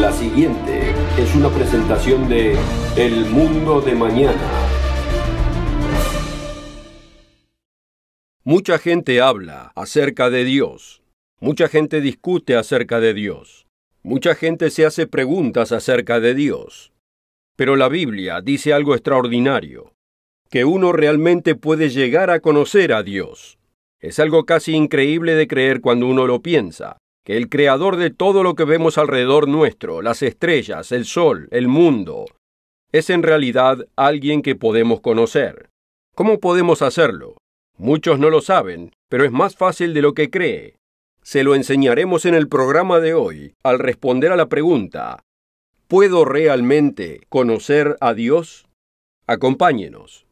La siguiente es una presentación de El Mundo de Mañana. Mucha gente habla acerca de Dios. Mucha gente discute acerca de Dios. Mucha gente se hace preguntas acerca de Dios. Pero la Biblia dice algo extraordinario, que uno realmente puede llegar a conocer a Dios. Es algo casi increíble de creer cuando uno lo piensa, que el creador de todo lo que vemos alrededor nuestro, las estrellas, el sol, el mundo, es en realidad alguien que podemos conocer. ¿Cómo podemos hacerlo? Muchos no lo saben, pero es más fácil de lo que cree. Se lo enseñaremos en el programa de hoy al responder a la pregunta, ¿puedo realmente conocer a Dios? Acompáñenos.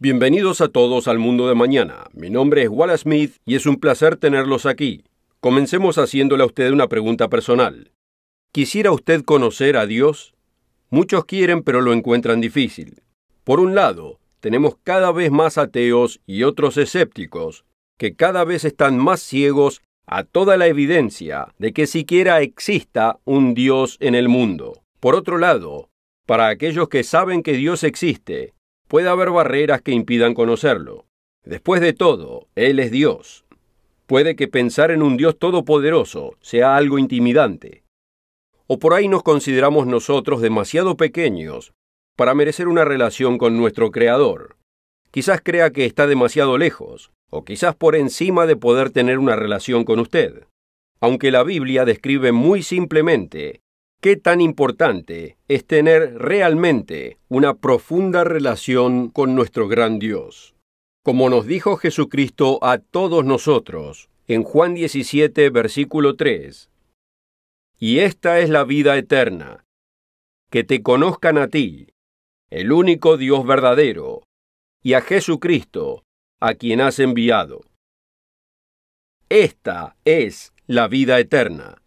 Bienvenidos a todos al mundo de mañana. Mi nombre es Wallace Smith y es un placer tenerlos aquí. Comencemos haciéndole a usted una pregunta personal. ¿Quisiera usted conocer a Dios? Muchos quieren pero lo encuentran difícil. Por un lado, tenemos cada vez más ateos y otros escépticos, que cada vez están más ciegos a toda la evidencia de que siquiera exista un Dios en el mundo. Por otro lado, para aquellos que saben que Dios existe, puede haber barreras que impidan conocerlo. Después de todo, Él es Dios. Puede que pensar en un Dios todopoderoso sea algo intimidante. O por ahí nos consideramos nosotros demasiado pequeños para merecer una relación con nuestro Creador. Quizás crea que está demasiado lejos, o quizás por encima de poder tener una relación con usted. Aunque la Biblia describe muy simplemente ¿Qué tan importante es tener realmente una profunda relación con nuestro gran Dios? Como nos dijo Jesucristo a todos nosotros en Juan 17, versículo 3, Y esta es la vida eterna, que te conozcan a ti, el único Dios verdadero, y a Jesucristo, a quien has enviado. Esta es la vida eterna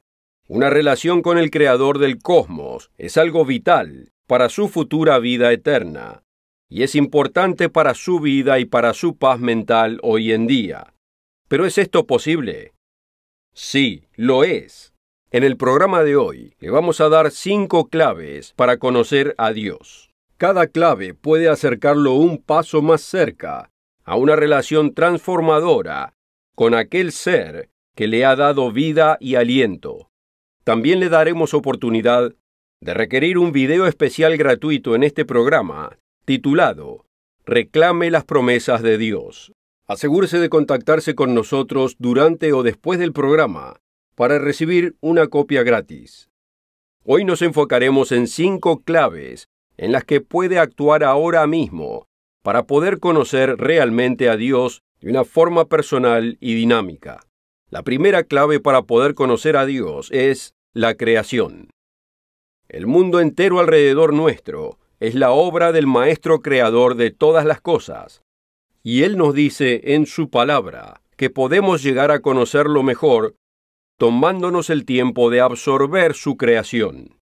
una relación con el Creador del cosmos es algo vital para su futura vida eterna y es importante para su vida y para su paz mental hoy en día. ¿Pero es esto posible? Sí, lo es. En el programa de hoy le vamos a dar cinco claves para conocer a Dios. Cada clave puede acercarlo un paso más cerca a una relación transformadora con aquel ser que le ha dado vida y aliento. También le daremos oportunidad de requerir un video especial gratuito en este programa titulado Reclame las promesas de Dios. Asegúrese de contactarse con nosotros durante o después del programa para recibir una copia gratis. Hoy nos enfocaremos en cinco claves en las que puede actuar ahora mismo para poder conocer realmente a Dios de una forma personal y dinámica. La primera clave para poder conocer a Dios es la creación. El mundo entero alrededor nuestro es la obra del Maestro Creador de todas las cosas. Y Él nos dice en su palabra que podemos llegar a conocerlo mejor tomándonos el tiempo de absorber su creación.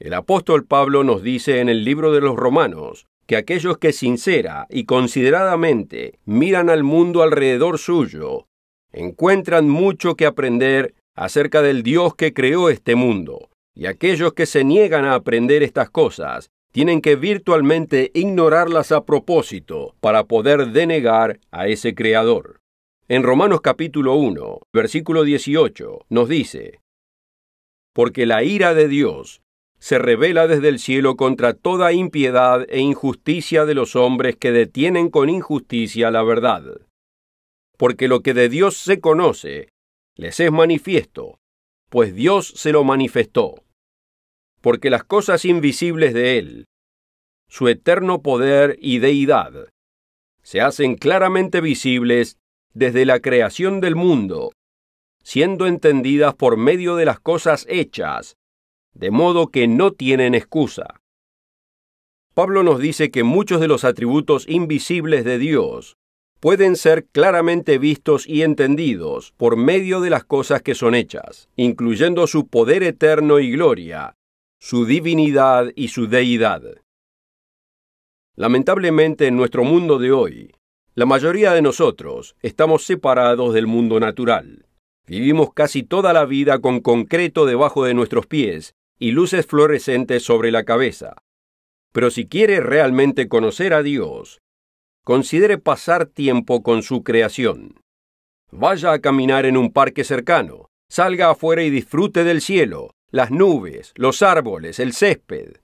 El apóstol Pablo nos dice en el libro de los Romanos que aquellos que sincera y consideradamente miran al mundo alrededor suyo encuentran mucho que aprender acerca del Dios que creó este mundo, y aquellos que se niegan a aprender estas cosas tienen que virtualmente ignorarlas a propósito para poder denegar a ese Creador. En Romanos capítulo 1, versículo 18, nos dice, Porque la ira de Dios se revela desde el cielo contra toda impiedad e injusticia de los hombres que detienen con injusticia la verdad. Porque lo que de Dios se conoce les es manifiesto, pues Dios se lo manifestó. Porque las cosas invisibles de Él, su eterno poder y deidad, se hacen claramente visibles desde la creación del mundo, siendo entendidas por medio de las cosas hechas, de modo que no tienen excusa. Pablo nos dice que muchos de los atributos invisibles de Dios pueden ser claramente vistos y entendidos por medio de las cosas que son hechas, incluyendo su poder eterno y gloria, su divinidad y su deidad. Lamentablemente en nuestro mundo de hoy, la mayoría de nosotros estamos separados del mundo natural. Vivimos casi toda la vida con concreto debajo de nuestros pies y luces fluorescentes sobre la cabeza. Pero si quiere realmente conocer a Dios, considere pasar tiempo con su creación. Vaya a caminar en un parque cercano, salga afuera y disfrute del cielo, las nubes, los árboles, el césped.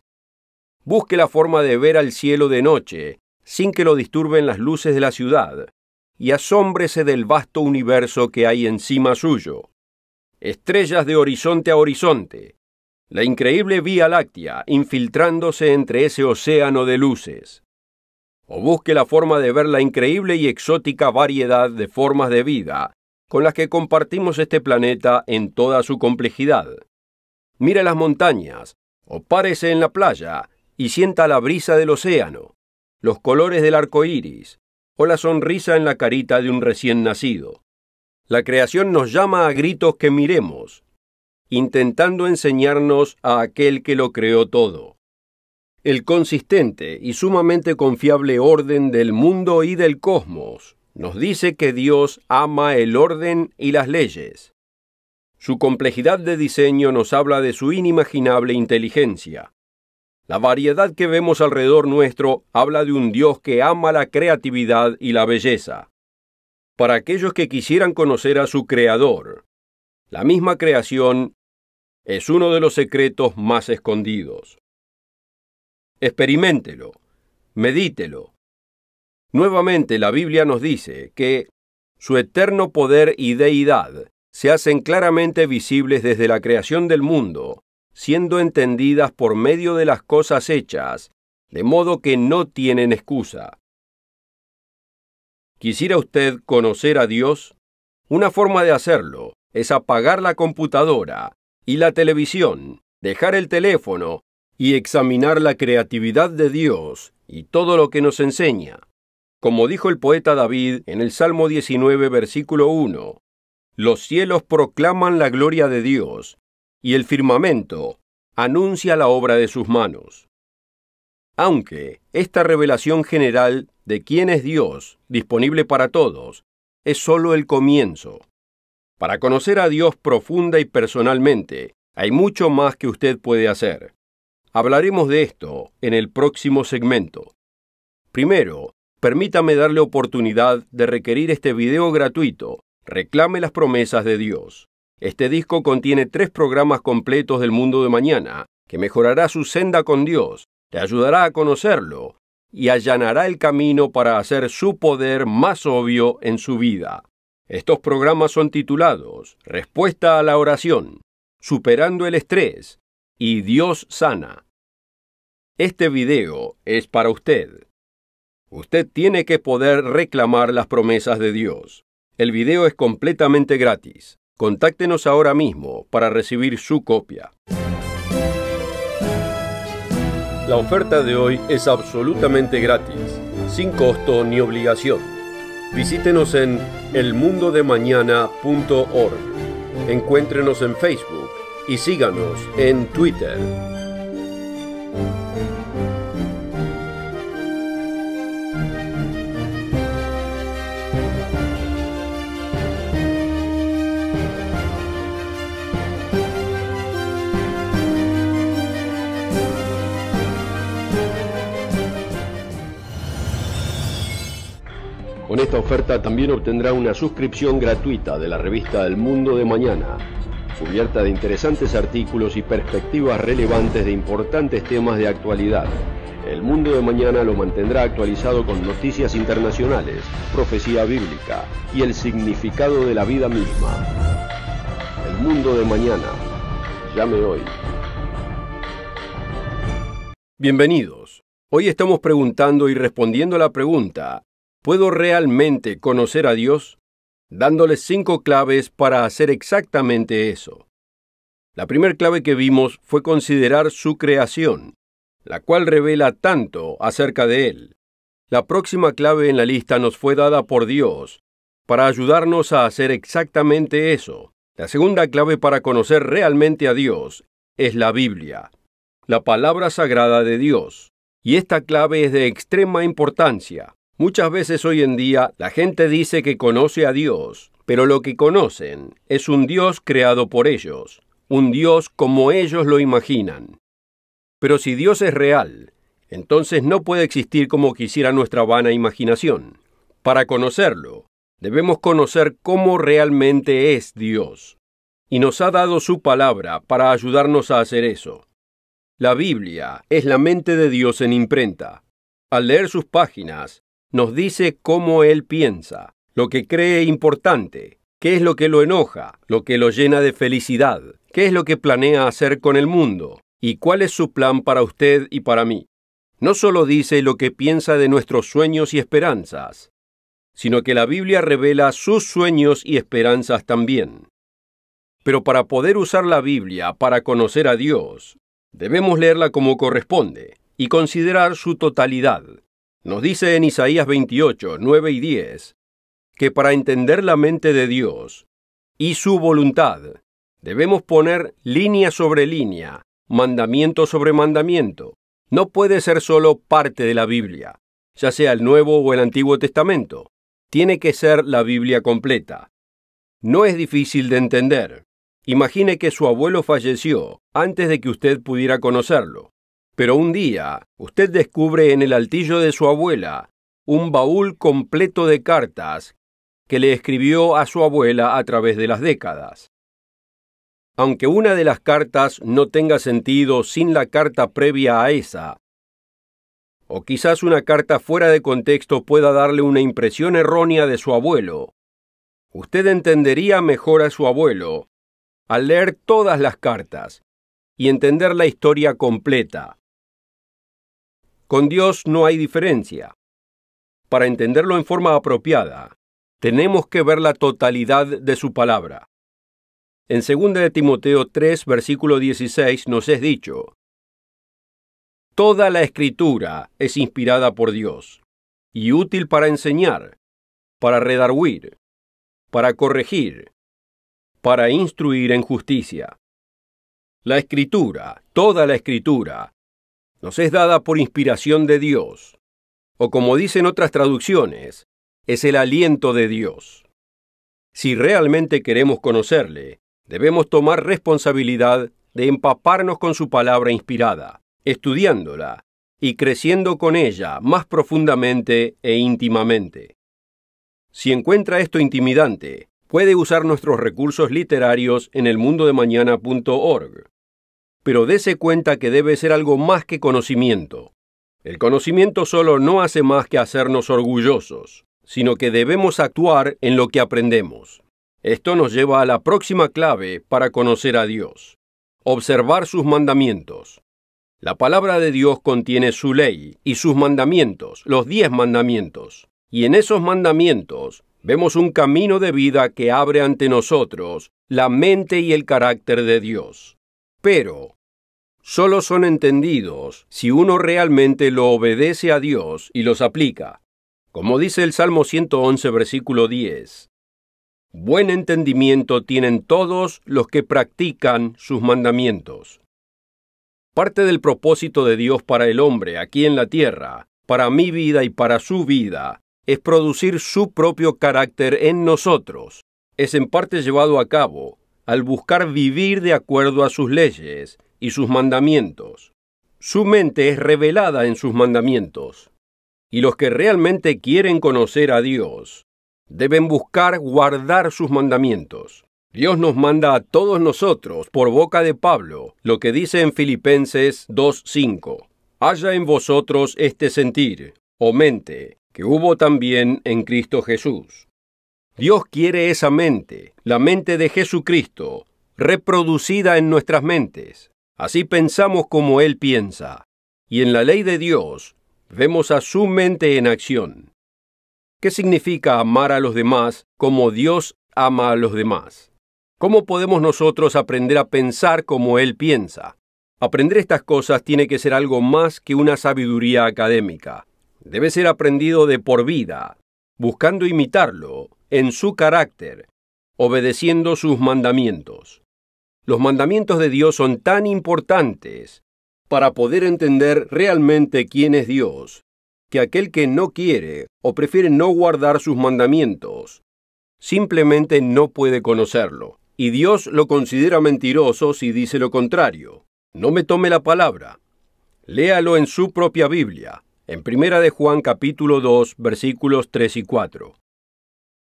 Busque la forma de ver al cielo de noche, sin que lo disturben las luces de la ciudad, y asómbrese del vasto universo que hay encima suyo. Estrellas de horizonte a horizonte, la increíble Vía Láctea infiltrándose entre ese océano de luces o busque la forma de ver la increíble y exótica variedad de formas de vida con las que compartimos este planeta en toda su complejidad. Mira las montañas, o párese en la playa y sienta la brisa del océano, los colores del arco iris, o la sonrisa en la carita de un recién nacido. La creación nos llama a gritos que miremos, intentando enseñarnos a aquel que lo creó todo el consistente y sumamente confiable orden del mundo y del cosmos, nos dice que Dios ama el orden y las leyes. Su complejidad de diseño nos habla de su inimaginable inteligencia. La variedad que vemos alrededor nuestro habla de un Dios que ama la creatividad y la belleza. Para aquellos que quisieran conocer a su Creador, la misma creación es uno de los secretos más escondidos experimentelo, medítelo. Nuevamente la Biblia nos dice que su eterno poder y deidad se hacen claramente visibles desde la creación del mundo, siendo entendidas por medio de las cosas hechas, de modo que no tienen excusa. ¿Quisiera usted conocer a Dios? Una forma de hacerlo es apagar la computadora y la televisión, dejar el teléfono y examinar la creatividad de Dios y todo lo que nos enseña. Como dijo el poeta David en el Salmo 19, versículo 1, Los cielos proclaman la gloria de Dios, y el firmamento anuncia la obra de sus manos. Aunque esta revelación general de quién es Dios, disponible para todos, es solo el comienzo. Para conocer a Dios profunda y personalmente, hay mucho más que usted puede hacer. Hablaremos de esto en el próximo segmento. Primero, permítame darle oportunidad de requerir este video gratuito, Reclame las promesas de Dios. Este disco contiene tres programas completos del mundo de mañana, que mejorará su senda con Dios, te ayudará a conocerlo y allanará el camino para hacer su poder más obvio en su vida. Estos programas son titulados Respuesta a la oración, Superando el estrés, y Dios sana. Este video es para usted. Usted tiene que poder reclamar las promesas de Dios. El video es completamente gratis. Contáctenos ahora mismo para recibir su copia. La oferta de hoy es absolutamente gratis, sin costo ni obligación. Visítenos en elmundodemañana.org. Encuéntrenos en Facebook y síganos en Twitter. Con esta oferta también obtendrá una suscripción gratuita de la revista El Mundo de Mañana cubierta de interesantes artículos y perspectivas relevantes de importantes temas de actualidad. El mundo de mañana lo mantendrá actualizado con noticias internacionales, profecía bíblica y el significado de la vida misma. El mundo de mañana. Llame hoy. Bienvenidos. Hoy estamos preguntando y respondiendo a la pregunta, ¿puedo realmente conocer a Dios? dándoles cinco claves para hacer exactamente eso. La primera clave que vimos fue considerar su creación, la cual revela tanto acerca de Él. La próxima clave en la lista nos fue dada por Dios para ayudarnos a hacer exactamente eso. La segunda clave para conocer realmente a Dios es la Biblia, la palabra sagrada de Dios. Y esta clave es de extrema importancia, Muchas veces hoy en día la gente dice que conoce a Dios, pero lo que conocen es un Dios creado por ellos, un Dios como ellos lo imaginan. Pero si Dios es real, entonces no puede existir como quisiera nuestra vana imaginación. Para conocerlo, debemos conocer cómo realmente es Dios. Y nos ha dado su palabra para ayudarnos a hacer eso. La Biblia es la mente de Dios en imprenta. Al leer sus páginas, nos dice cómo él piensa, lo que cree importante, qué es lo que lo enoja, lo que lo llena de felicidad, qué es lo que planea hacer con el mundo y cuál es su plan para usted y para mí. No solo dice lo que piensa de nuestros sueños y esperanzas, sino que la Biblia revela sus sueños y esperanzas también. Pero para poder usar la Biblia para conocer a Dios, debemos leerla como corresponde y considerar su totalidad, nos dice en Isaías 28, 9 y 10, que para entender la mente de Dios y su voluntad, debemos poner línea sobre línea, mandamiento sobre mandamiento. No puede ser solo parte de la Biblia, ya sea el Nuevo o el Antiguo Testamento. Tiene que ser la Biblia completa. No es difícil de entender. Imagine que su abuelo falleció antes de que usted pudiera conocerlo. Pero un día, usted descubre en el altillo de su abuela un baúl completo de cartas que le escribió a su abuela a través de las décadas. Aunque una de las cartas no tenga sentido sin la carta previa a esa, o quizás una carta fuera de contexto pueda darle una impresión errónea de su abuelo, usted entendería mejor a su abuelo al leer todas las cartas y entender la historia completa. Con Dios no hay diferencia. Para entenderlo en forma apropiada, tenemos que ver la totalidad de su palabra. En 2 de Timoteo 3, versículo 16 nos es dicho, Toda la escritura es inspirada por Dios y útil para enseñar, para redarguir, para corregir, para instruir en justicia. La escritura, toda la escritura, nos es dada por inspiración de Dios, o como dicen otras traducciones, es el aliento de Dios. Si realmente queremos conocerle, debemos tomar responsabilidad de empaparnos con su palabra inspirada, estudiándola y creciendo con ella más profundamente e íntimamente. Si encuentra esto intimidante, puede usar nuestros recursos literarios en elmundoDemañana.org pero dese cuenta que debe ser algo más que conocimiento. El conocimiento solo no hace más que hacernos orgullosos, sino que debemos actuar en lo que aprendemos. Esto nos lleva a la próxima clave para conocer a Dios. Observar sus mandamientos. La palabra de Dios contiene su ley y sus mandamientos, los diez mandamientos. Y en esos mandamientos vemos un camino de vida que abre ante nosotros la mente y el carácter de Dios. Pero solo son entendidos si uno realmente lo obedece a Dios y los aplica. Como dice el Salmo 111, versículo 10, Buen entendimiento tienen todos los que practican sus mandamientos. Parte del propósito de Dios para el hombre aquí en la tierra, para mi vida y para su vida, es producir su propio carácter en nosotros. Es en parte llevado a cabo al buscar vivir de acuerdo a sus leyes y sus mandamientos. Su mente es revelada en sus mandamientos. Y los que realmente quieren conocer a Dios deben buscar guardar sus mandamientos. Dios nos manda a todos nosotros, por boca de Pablo, lo que dice en Filipenses 2.5. Haya en vosotros este sentir, o oh mente, que hubo también en Cristo Jesús. Dios quiere esa mente, la mente de Jesucristo, reproducida en nuestras mentes. Así pensamos como Él piensa, y en la ley de Dios vemos a su mente en acción. ¿Qué significa amar a los demás como Dios ama a los demás? ¿Cómo podemos nosotros aprender a pensar como Él piensa? Aprender estas cosas tiene que ser algo más que una sabiduría académica. Debe ser aprendido de por vida, buscando imitarlo en su carácter, obedeciendo sus mandamientos los mandamientos de Dios son tan importantes para poder entender realmente quién es Dios, que aquel que no quiere o prefiere no guardar sus mandamientos, simplemente no puede conocerlo. Y Dios lo considera mentiroso si dice lo contrario. No me tome la palabra. Léalo en su propia Biblia, en Primera de Juan capítulo 2, versículos 3 y 4.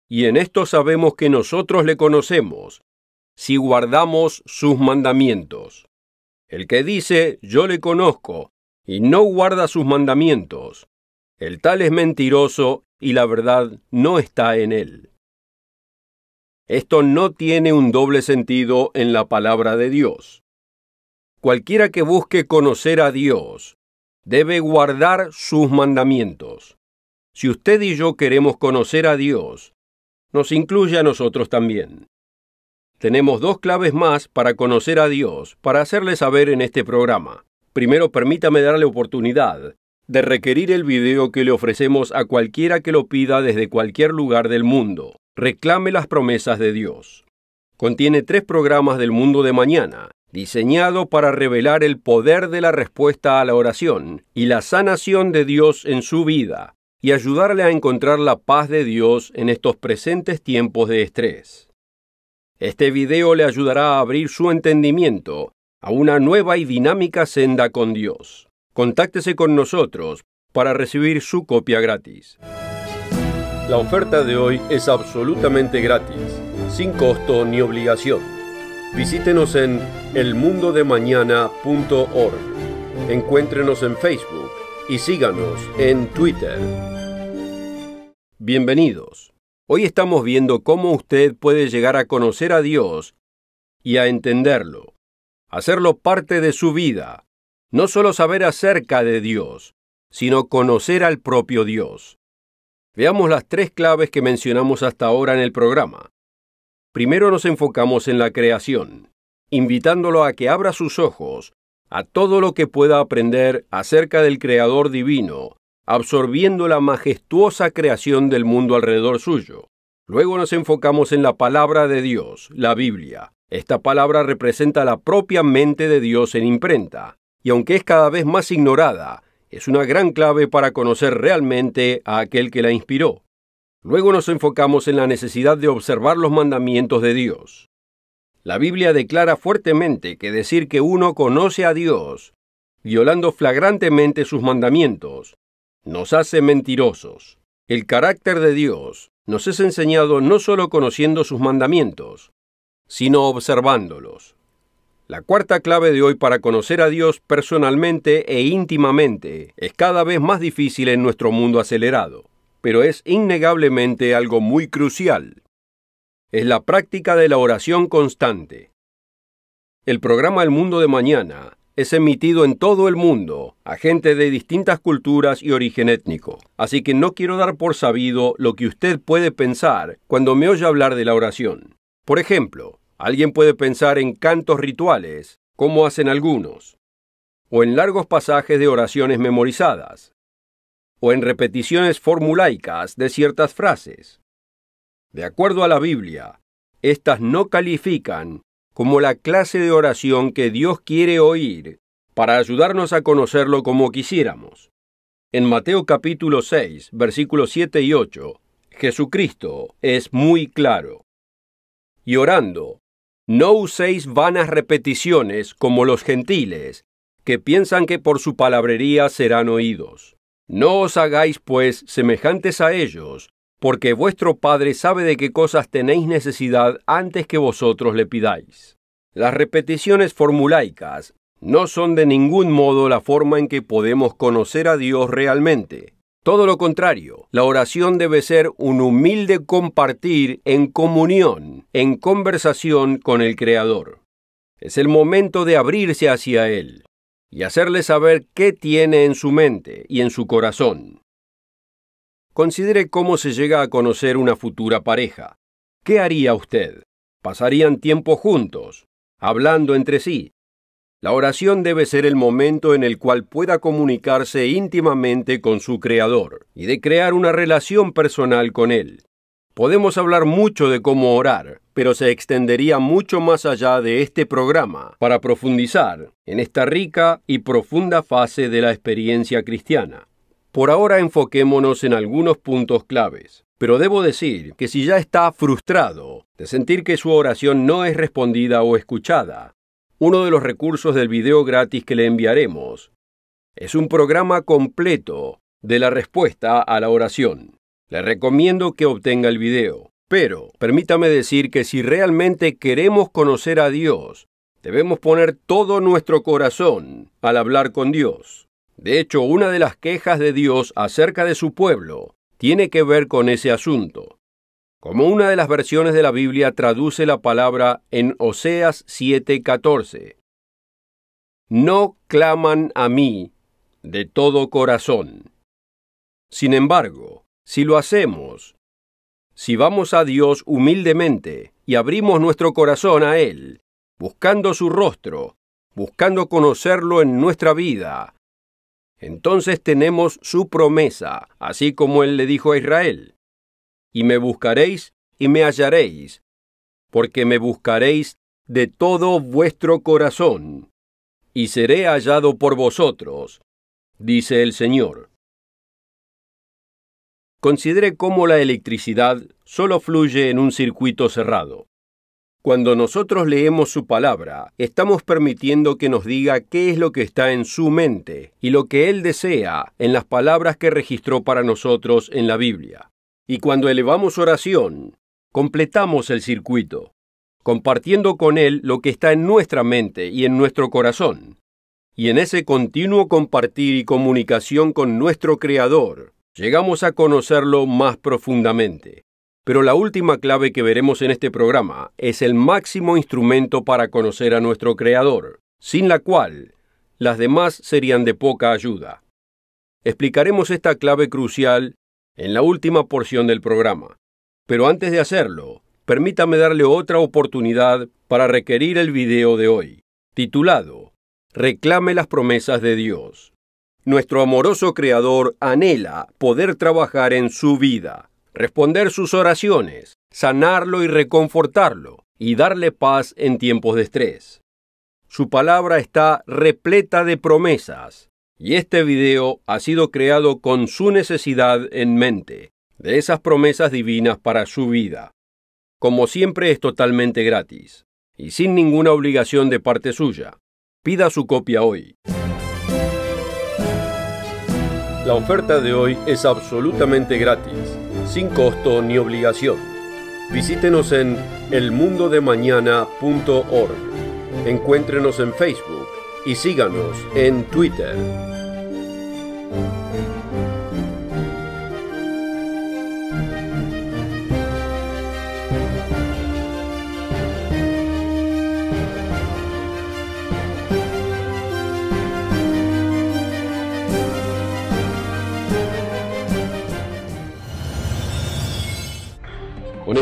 Y en esto sabemos que nosotros le conocemos si guardamos sus mandamientos. El que dice, yo le conozco, y no guarda sus mandamientos, el tal es mentiroso y la verdad no está en él. Esto no tiene un doble sentido en la palabra de Dios. Cualquiera que busque conocer a Dios debe guardar sus mandamientos. Si usted y yo queremos conocer a Dios, nos incluye a nosotros también. Tenemos dos claves más para conocer a Dios, para hacerle saber en este programa. Primero, permítame darle oportunidad de requerir el video que le ofrecemos a cualquiera que lo pida desde cualquier lugar del mundo. Reclame las promesas de Dios. Contiene tres programas del mundo de mañana, diseñado para revelar el poder de la respuesta a la oración y la sanación de Dios en su vida, y ayudarle a encontrar la paz de Dios en estos presentes tiempos de estrés. Este video le ayudará a abrir su entendimiento a una nueva y dinámica senda con Dios. Contáctese con nosotros para recibir su copia gratis. La oferta de hoy es absolutamente gratis, sin costo ni obligación. Visítenos en elmundodemañana.org. Encuéntrenos en Facebook y síganos en Twitter. Bienvenidos. Hoy estamos viendo cómo usted puede llegar a conocer a Dios y a entenderlo, hacerlo parte de su vida, no solo saber acerca de Dios, sino conocer al propio Dios. Veamos las tres claves que mencionamos hasta ahora en el programa. Primero nos enfocamos en la creación, invitándolo a que abra sus ojos a todo lo que pueda aprender acerca del Creador Divino absorbiendo la majestuosa creación del mundo alrededor suyo. Luego nos enfocamos en la palabra de Dios, la Biblia. Esta palabra representa la propia mente de Dios en imprenta, y aunque es cada vez más ignorada, es una gran clave para conocer realmente a aquel que la inspiró. Luego nos enfocamos en la necesidad de observar los mandamientos de Dios. La Biblia declara fuertemente que decir que uno conoce a Dios, violando flagrantemente sus mandamientos, nos hace mentirosos. El carácter de Dios nos es enseñado no solo conociendo sus mandamientos, sino observándolos. La cuarta clave de hoy para conocer a Dios personalmente e íntimamente es cada vez más difícil en nuestro mundo acelerado, pero es innegablemente algo muy crucial. Es la práctica de la oración constante. El programa El Mundo de Mañana es emitido en todo el mundo a gente de distintas culturas y origen étnico. Así que no quiero dar por sabido lo que usted puede pensar cuando me oye hablar de la oración. Por ejemplo, alguien puede pensar en cantos rituales, como hacen algunos, o en largos pasajes de oraciones memorizadas, o en repeticiones formulaicas de ciertas frases. De acuerdo a la Biblia, estas no califican como la clase de oración que Dios quiere oír para ayudarnos a conocerlo como quisiéramos. En Mateo capítulo 6, versículos 7 y 8, Jesucristo es muy claro. Y orando, no uséis vanas repeticiones como los gentiles, que piensan que por su palabrería serán oídos. No os hagáis, pues, semejantes a ellos, porque vuestro Padre sabe de qué cosas tenéis necesidad antes que vosotros le pidáis. Las repeticiones formulaicas no son de ningún modo la forma en que podemos conocer a Dios realmente. Todo lo contrario, la oración debe ser un humilde compartir en comunión, en conversación con el Creador. Es el momento de abrirse hacia Él y hacerle saber qué tiene en su mente y en su corazón. Considere cómo se llega a conocer una futura pareja. ¿Qué haría usted? Pasarían tiempo juntos, hablando entre sí. La oración debe ser el momento en el cual pueda comunicarse íntimamente con su Creador y de crear una relación personal con Él. Podemos hablar mucho de cómo orar, pero se extendería mucho más allá de este programa para profundizar en esta rica y profunda fase de la experiencia cristiana. Por ahora enfoquémonos en algunos puntos claves. Pero debo decir que si ya está frustrado de sentir que su oración no es respondida o escuchada, uno de los recursos del video gratis que le enviaremos es un programa completo de la respuesta a la oración. Le recomiendo que obtenga el video. Pero permítame decir que si realmente queremos conocer a Dios, debemos poner todo nuestro corazón al hablar con Dios. De hecho, una de las quejas de Dios acerca de su pueblo tiene que ver con ese asunto. Como una de las versiones de la Biblia traduce la palabra en Oseas 7:14. No claman a mí de todo corazón. Sin embargo, si lo hacemos, si vamos a Dios humildemente y abrimos nuestro corazón a Él, buscando su rostro, buscando conocerlo en nuestra vida, entonces tenemos su promesa, así como él le dijo a Israel. Y me buscaréis y me hallaréis, porque me buscaréis de todo vuestro corazón, y seré hallado por vosotros, dice el Señor. Considere cómo la electricidad solo fluye en un circuito cerrado. Cuando nosotros leemos su palabra, estamos permitiendo que nos diga qué es lo que está en su mente y lo que Él desea en las palabras que registró para nosotros en la Biblia. Y cuando elevamos oración, completamos el circuito, compartiendo con Él lo que está en nuestra mente y en nuestro corazón. Y en ese continuo compartir y comunicación con nuestro Creador, llegamos a conocerlo más profundamente. Pero la última clave que veremos en este programa es el máximo instrumento para conocer a nuestro Creador, sin la cual las demás serían de poca ayuda. Explicaremos esta clave crucial en la última porción del programa. Pero antes de hacerlo, permítame darle otra oportunidad para requerir el video de hoy, titulado Reclame las promesas de Dios. Nuestro amoroso Creador anhela poder trabajar en su vida responder sus oraciones, sanarlo y reconfortarlo, y darle paz en tiempos de estrés. Su palabra está repleta de promesas, y este video ha sido creado con su necesidad en mente, de esas promesas divinas para su vida. Como siempre es totalmente gratis, y sin ninguna obligación de parte suya. Pida su copia hoy. La oferta de hoy es absolutamente gratis, sin costo ni obligación. Visítenos en elmundodemañana.org. Encuéntrenos en Facebook y síganos en Twitter.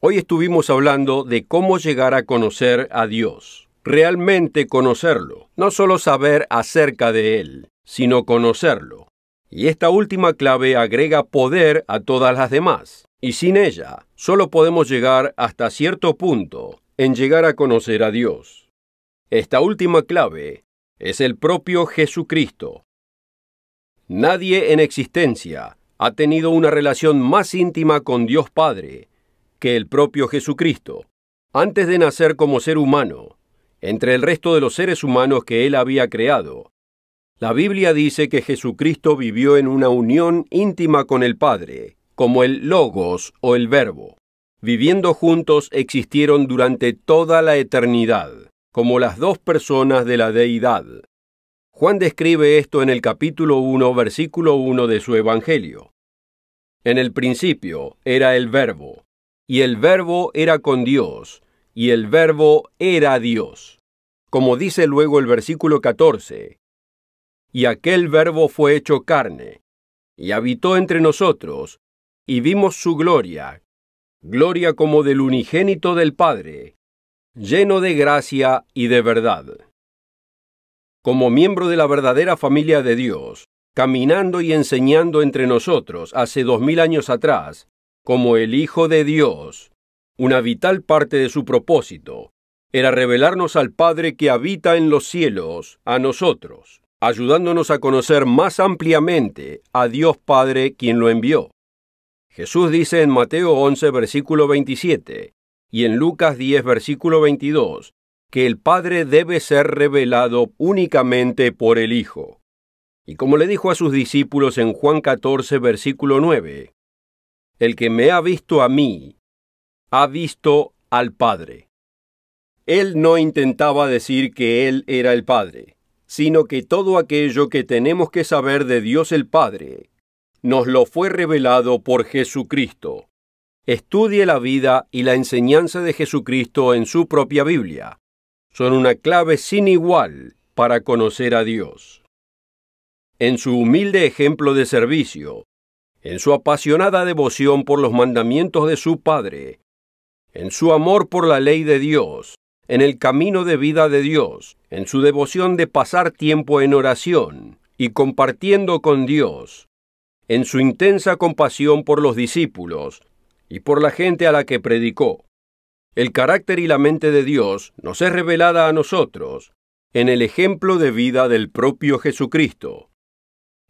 Hoy estuvimos hablando de cómo llegar a conocer a Dios, realmente conocerlo, no solo saber acerca de Él, sino conocerlo. Y esta última clave agrega poder a todas las demás, y sin ella solo podemos llegar hasta cierto punto en llegar a conocer a Dios. Esta última clave es el propio Jesucristo. Nadie en existencia ha tenido una relación más íntima con Dios Padre que el propio Jesucristo, antes de nacer como ser humano, entre el resto de los seres humanos que él había creado. La Biblia dice que Jesucristo vivió en una unión íntima con el Padre, como el Logos o el Verbo. Viviendo juntos existieron durante toda la eternidad, como las dos personas de la deidad. Juan describe esto en el capítulo 1, versículo 1 de su Evangelio. En el principio era el Verbo, y el verbo era con Dios, y el verbo era Dios. Como dice luego el versículo 14, y aquel verbo fue hecho carne, y habitó entre nosotros, y vimos su gloria, gloria como del unigénito del Padre, lleno de gracia y de verdad. Como miembro de la verdadera familia de Dios, caminando y enseñando entre nosotros hace dos mil años atrás, como el Hijo de Dios. Una vital parte de su propósito era revelarnos al Padre que habita en los cielos, a nosotros, ayudándonos a conocer más ampliamente a Dios Padre quien lo envió. Jesús dice en Mateo 11, versículo 27, y en Lucas 10, versículo 22, que el Padre debe ser revelado únicamente por el Hijo. Y como le dijo a sus discípulos en Juan 14, versículo 9, el que me ha visto a mí, ha visto al Padre. Él no intentaba decir que Él era el Padre, sino que todo aquello que tenemos que saber de Dios el Padre, nos lo fue revelado por Jesucristo. Estudie la vida y la enseñanza de Jesucristo en su propia Biblia. Son una clave sin igual para conocer a Dios. En su humilde ejemplo de servicio, en su apasionada devoción por los mandamientos de su Padre, en su amor por la ley de Dios, en el camino de vida de Dios, en su devoción de pasar tiempo en oración y compartiendo con Dios, en su intensa compasión por los discípulos y por la gente a la que predicó. El carácter y la mente de Dios nos es revelada a nosotros en el ejemplo de vida del propio Jesucristo,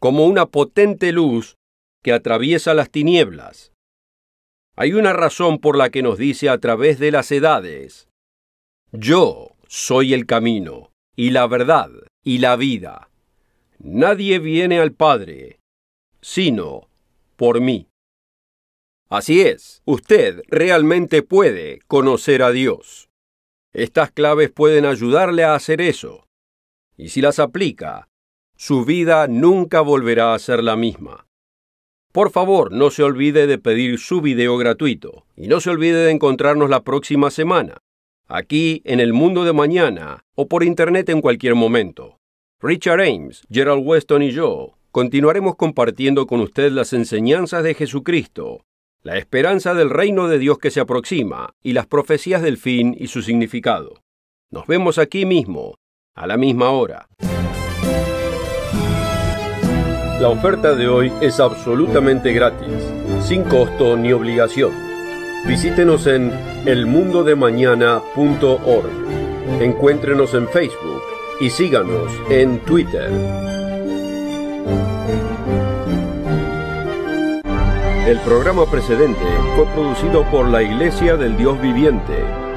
como una potente luz que atraviesa las tinieblas. Hay una razón por la que nos dice a través de las edades, Yo soy el camino, y la verdad, y la vida. Nadie viene al Padre, sino por mí. Así es, usted realmente puede conocer a Dios. Estas claves pueden ayudarle a hacer eso. Y si las aplica, su vida nunca volverá a ser la misma. Por favor, no se olvide de pedir su video gratuito y no se olvide de encontrarnos la próxima semana, aquí en el mundo de mañana o por internet en cualquier momento. Richard Ames, Gerald Weston y yo continuaremos compartiendo con usted las enseñanzas de Jesucristo, la esperanza del reino de Dios que se aproxima y las profecías del fin y su significado. Nos vemos aquí mismo, a la misma hora. La oferta de hoy es absolutamente gratis, sin costo ni obligación. Visítenos en elmundodemañana.org. Encuéntrenos en Facebook y síganos en Twitter. El programa precedente fue producido por la Iglesia del Dios Viviente